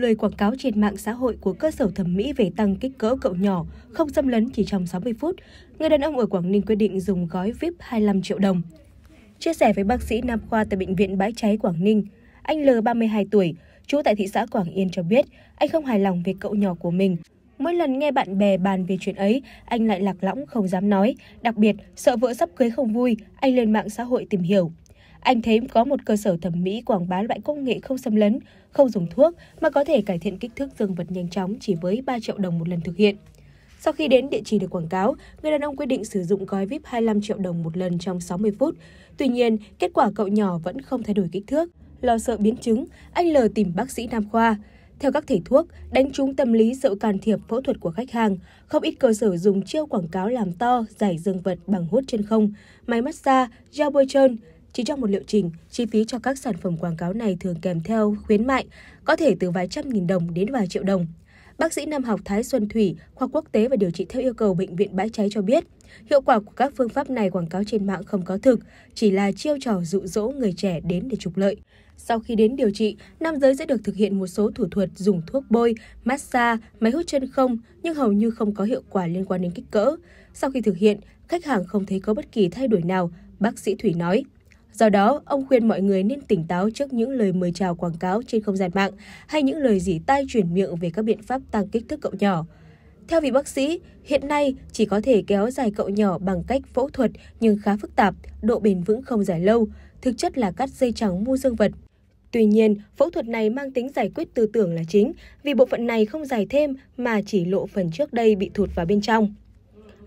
lời quảng cáo trên mạng xã hội của cơ sở thẩm mỹ về tăng kích cỡ cậu nhỏ, không xâm lấn chỉ trong 60 phút, người đàn ông ở Quảng Ninh quyết định dùng gói VIP 25 triệu đồng. Chia sẻ với bác sĩ Nam Khoa tại Bệnh viện Bãi Cháy Quảng Ninh, anh L, 32 tuổi, trú tại thị xã Quảng Yên cho biết anh không hài lòng về cậu nhỏ của mình. Mỗi lần nghe bạn bè bàn về chuyện ấy, anh lại lạc lõng không dám nói. Đặc biệt, sợ vợ sắp cưới không vui, anh lên mạng xã hội tìm hiểu. Anh thấy có một cơ sở thẩm mỹ quảng bá loại công nghệ không xâm lấn, không dùng thuốc mà có thể cải thiện kích thước dương vật nhanh chóng chỉ với 3 triệu đồng một lần thực hiện. Sau khi đến địa chỉ được quảng cáo, người đàn ông quyết định sử dụng gói VIP 25 triệu đồng một lần trong 60 phút. Tuy nhiên, kết quả cậu nhỏ vẫn không thay đổi kích thước. Lo sợ biến chứng, anh L tìm bác sĩ nam khoa. Theo các thầy thuốc, đánh trúng tâm lý sợ can thiệp phẫu thuật của khách hàng, không ít cơ sở dùng chiêu quảng cáo làm to, giải dương vật bằng hút chân không, máy massage, gel bôi trơn. Chỉ trong một liệu trình, chi phí cho các sản phẩm quảng cáo này thường kèm theo khuyến mại, có thể từ vài trăm nghìn đồng đến vài triệu đồng. Bác sĩ Nam học Thái Xuân Thủy, khoa quốc tế và điều trị theo yêu cầu Bệnh viện Bãi Cháy cho biết, hiệu quả của các phương pháp này quảng cáo trên mạng không có thực, chỉ là chiêu trò dụ dỗ người trẻ đến để trục lợi. Sau khi đến điều trị, nam giới sẽ được thực hiện một số thủ thuật dùng thuốc bôi, massage, máy hút chân không, nhưng hầu như không có hiệu quả liên quan đến kích cỡ. Sau khi thực hiện, khách hàng không thấy có bất kỳ thay đổi nào, bác sĩ Thủy nói. Do đó, ông khuyên mọi người nên tỉnh táo trước những lời mời chào quảng cáo trên không gian mạng hay những lời dỉ tai chuyển miệng về các biện pháp tăng kích thước cậu nhỏ. Theo vị bác sĩ, hiện nay chỉ có thể kéo dài cậu nhỏ bằng cách phẫu thuật nhưng khá phức tạp, độ bền vững không dài lâu, thực chất là cắt dây trắng mu dương vật. Tuy nhiên, phẫu thuật này mang tính giải quyết tư tưởng là chính, vì bộ phận này không dài thêm mà chỉ lộ phần trước đây bị thụt vào bên trong.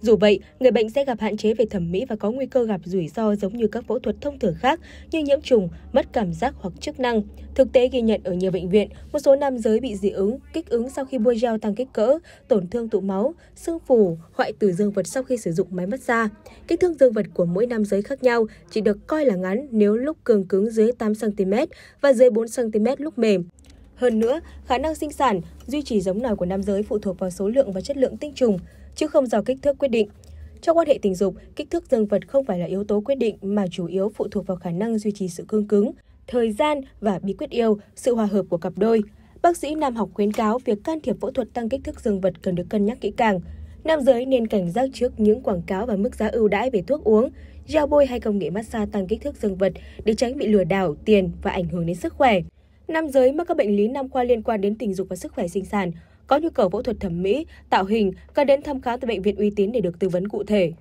Dù vậy, người bệnh sẽ gặp hạn chế về thẩm mỹ và có nguy cơ gặp rủi ro giống như các phẫu thuật thông thường khác như nhiễm trùng, mất cảm giác hoặc chức năng. Thực tế ghi nhận ở nhiều bệnh viện, một số nam giới bị dị ứng, kích ứng sau khi bôi gel tăng kích cỡ, tổn thương tụ máu, sưng phù, hoại tử dương vật sau khi sử dụng máy massage da. Kích thước dương vật của mỗi nam giới khác nhau chỉ được coi là ngắn nếu lúc cường cứng dưới 8cm và dưới 4cm lúc mềm. Hơn nữa, khả năng sinh sản duy trì giống nòi của nam giới phụ thuộc vào số lượng và chất lượng tinh trùng chứ không do kích thước quyết định. Trong quan hệ tình dục, kích thước dương vật không phải là yếu tố quyết định mà chủ yếu phụ thuộc vào khả năng duy trì sự cương cứng, thời gian và bí quyết yêu, sự hòa hợp của cặp đôi. Bác sĩ Nam học khuyến cáo việc can thiệp phẫu thuật tăng kích thước dương vật cần được cân nhắc kỹ càng. Nam giới nên cảnh giác trước những quảng cáo và mức giá ưu đãi về thuốc uống, gel bôi hay công nghệ massage tăng kích thước dương vật để tránh bị lừa đảo tiền và ảnh hưởng đến sức khỏe. Nam giới mắc các bệnh lý nam khoa liên quan đến tình dục và sức khỏe sinh sản, có nhu cầu phẫu thuật thẩm mỹ, tạo hình cần đến thăm khám tại bệnh viện uy tín để được tư vấn cụ thể.